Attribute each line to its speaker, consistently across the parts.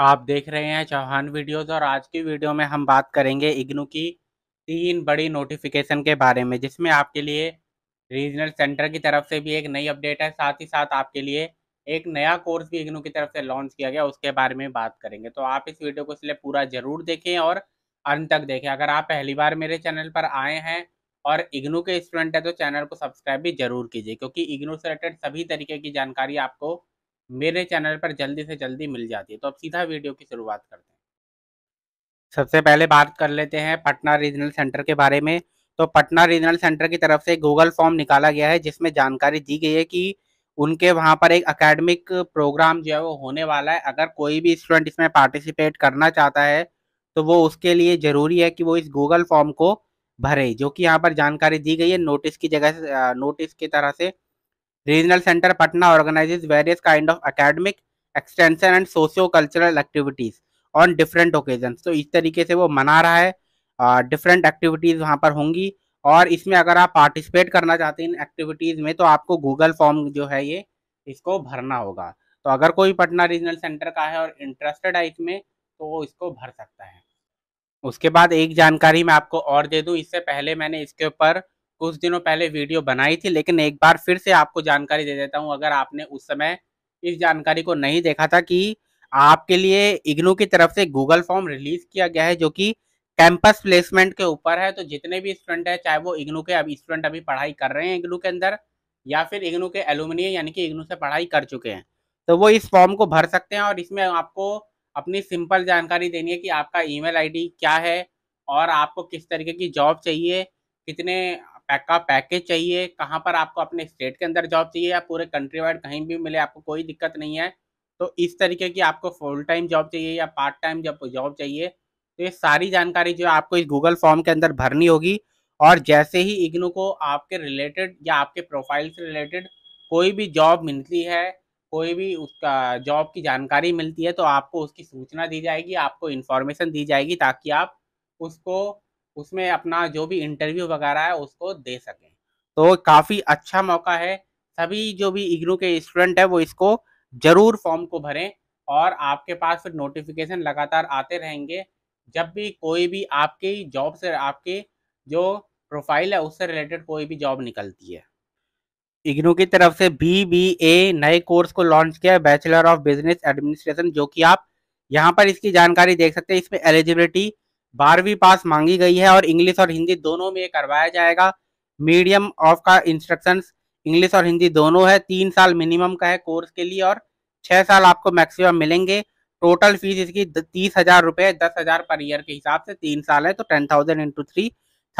Speaker 1: आप देख रहे हैं चौहान वीडियोस और आज की वीडियो में हम बात करेंगे इग्नू की तीन बड़ी नोटिफिकेशन के बारे में जिसमें आपके लिए रीजनल सेंटर की तरफ से भी एक नई अपडेट है साथ ही साथ आपके लिए एक नया कोर्स भी इग्नू की तरफ से लॉन्च किया गया उसके बारे में बात करेंगे तो आप इस वीडियो को इसलिए पूरा जरूर देखें और अंत तक देखें अगर आप पहली बार मेरे चैनल पर आए हैं और इग्नू के स्टूडेंट हैं तो चैनल को सब्सक्राइब भी जरूर कीजिए क्योंकि इग्नू से रिलेटेड सभी तरीके की जानकारी आपको मेरे चैनल पर जल्दी से जल्दी मिल जाती है तो अब सीधा वीडियो की शुरुआत करते हैं सबसे पहले बात कर लेते हैं पटना रीजनल सेंटर के बारे में तो पटना रीजनल सेंटर की तरफ से गूगल फॉर्म निकाला गया है जिसमें जानकारी दी गई है कि उनके वहाँ पर एक अकेडमिक प्रोग्राम जो है वो होने वाला है अगर कोई भी स्टूडेंट इसमें पार्टिसिपेट करना चाहता है तो वो उसके लिए ज़रूरी है कि वो इस गूगल फॉर्म को भरे जो कि यहाँ पर जानकारी दी गई है नोटिस की जगह से नोटिस की तरह से Regional Center Patna organizes various kind of academic, extension and socio-cultural activities on different occasions. तो इस तरीके से वो मना रहा है डिफरेंट एक्टिविटीज वहाँ पर होंगी और इसमें अगर आप पार्टिसिपेट करना चाहते हैं इन एक्टिविटीज में तो आपको गूगल फॉर्म जो है ये इसको भरना होगा तो अगर कोई पटना रीजनल सेंटर का है और इंटरेस्टेड है इसमें तो वो इसको भर सकता है उसके बाद एक जानकारी मैं आपको और दे दूं इससे पहले मैंने इसके ऊपर कुछ दिनों पहले वीडियो बनाई थी लेकिन एक बार फिर से आपको जानकारी दे देता हूँ अगर आपने उस समय इस जानकारी को नहीं देखा था कि आपके लिए इग्नू की तरफ से गूगल फॉर्म रिलीज किया गया है जो कि कैंपस प्लेसमेंट के ऊपर है तो जितने भी स्टूडेंट हैं चाहे वो इग्नू के अभी स्टूडेंट अभी पढ़ाई कर रहे हैं इग्नू के अंदर या फिर इग्नू के एलुमिनियम यानी कि इग्नू से पढ़ाई कर चुके हैं तो वो इस फॉर्म को भर सकते हैं और इसमें आपको अपनी सिंपल जानकारी देनी है कि आपका ईमेल आईडी क्या है और आपको किस तरीके की जॉब चाहिए कितने पैक का पैकेज चाहिए कहाँ पर आपको अपने स्टेट के अंदर जॉब चाहिए या पूरे कंट्री वाइड कहीं भी मिले आपको कोई दिक्कत नहीं है तो इस तरीके की आपको फुल टाइम जॉब चाहिए या पार्ट टाइम जब जॉब चाहिए तो ये सारी जानकारी जो आपको इस गूगल फॉर्म के अंदर भरनी होगी और जैसे ही इग्नू को आपके रिलेटेड या आपके प्रोफाइल से रिलेटेड कोई भी जॉब मिलती है कोई भी उसका जॉब की जानकारी मिलती है तो आपको उसकी सूचना दी जाएगी आपको इन्फॉर्मेशन दी जाएगी ताकि आप उसको उसमें अपना जो भी इंटरव्यू वगैरह है उसको दे सकें तो काफ़ी अच्छा मौका है सभी जो भी इग्नू के स्टूडेंट है वो इसको ज़रूर फॉर्म को भरें और आपके पास फिर नोटिफिकेशन लगातार आते रहेंगे जब भी कोई भी आपकी जॉब से आपके जो प्रोफाइल है उससे रिलेटेड कोई भी जॉब निकलती है इग्नू की तरफ से बी बी ए नए कोर्स को लॉन्च किया है बैचलर ऑफ बिजनेस एडमिनिस्ट्रेशन जो कि आप यहाँ पर इसकी जानकारी देख सकते हैं इसमें एलिजिबिलिटी बारहवीं पास मांगी गई है और इंग्लिश और हिंदी दोनों में करवाया जाएगा मीडियम ऑफ का इंस्ट्रक्शन इंग्लिश और हिंदी दोनों है तीन साल मिनिमम का है कोर्स के लिए और छह साल आपको मैक्सिमम मिलेंगे टोटल फीस इसकी तीस हजार रुपए दस हजार पर ईयर के हिसाब से तीन साल है तो ten thousand into three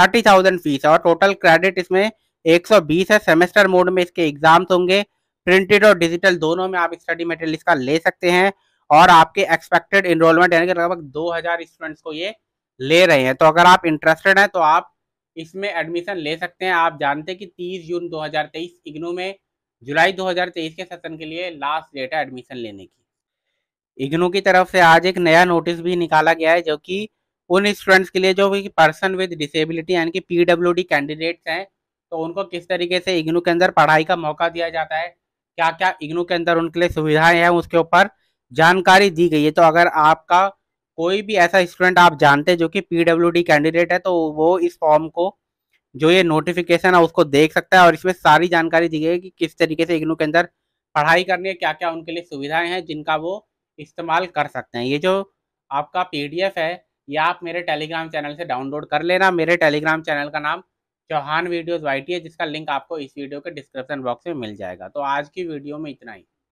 Speaker 1: thirty thousand fees है और टोटल क्रेडिट इसमें एक सौ बीस है सेमेस्टर मोड में इसके एग्जाम्स होंगे प्रिंटेड और डिजिटल दोनों में आप स्टडी मटेरियल इसका ले सकते हैं और आपके एक्सपेक्टेड इनरोलमेंट यानी कि लगभग दो हजार स्टूडेंट्स को ये ले रहे हैं तो अगर आप इंटरेस्टेड हैं तो आप इसमें एडमिशन ले सकते हैं आप जानते हैं कि तीस जून 2023 इग्नू में जुलाई 2023 के सेशन के लिए लास्ट डेट है एडमिशन लेने की इग्नू की तरफ से आज एक नया नोटिस भी निकाला गया है जो कि उन स्टूडेंट्स के लिए जो भी पर्सन विद डिसेबिलिटी यानी कि पी कैंडिडेट्स हैं तो उनको किस तरीके से इग्नू के अंदर पढ़ाई का मौका दिया जाता है क्या क्या इग्नू के अंदर उनके लिए सुविधाएं हैं उसके ऊपर जानकारी दी गई है तो अगर आपका कोई भी ऐसा स्टूडेंट आप जानते हैं जो कि पीडब्ल्यू कैंडिडेट है तो वो इस फॉर्म को जो ये नोटिफिकेशन है उसको देख सकता है और इसमें सारी जानकारी दी गई है कि किस तरीके से इग्नू के अंदर पढ़ाई करनी है क्या क्या उनके लिए सुविधाएं हैं जिनका वो इस्तेमाल कर सकते हैं ये जो आपका पीडीएफ है ये आप मेरे टेलीग्राम चैनल से डाउनलोड कर लेना मेरे टेलीग्राम चैनल का नाम चौहान वीडियोज़ वाई है जिसका लिंक आपको इस वीडियो के डिस्क्रिप्शन बॉक्स में मिल जाएगा तो आज की वीडियो में इतना ही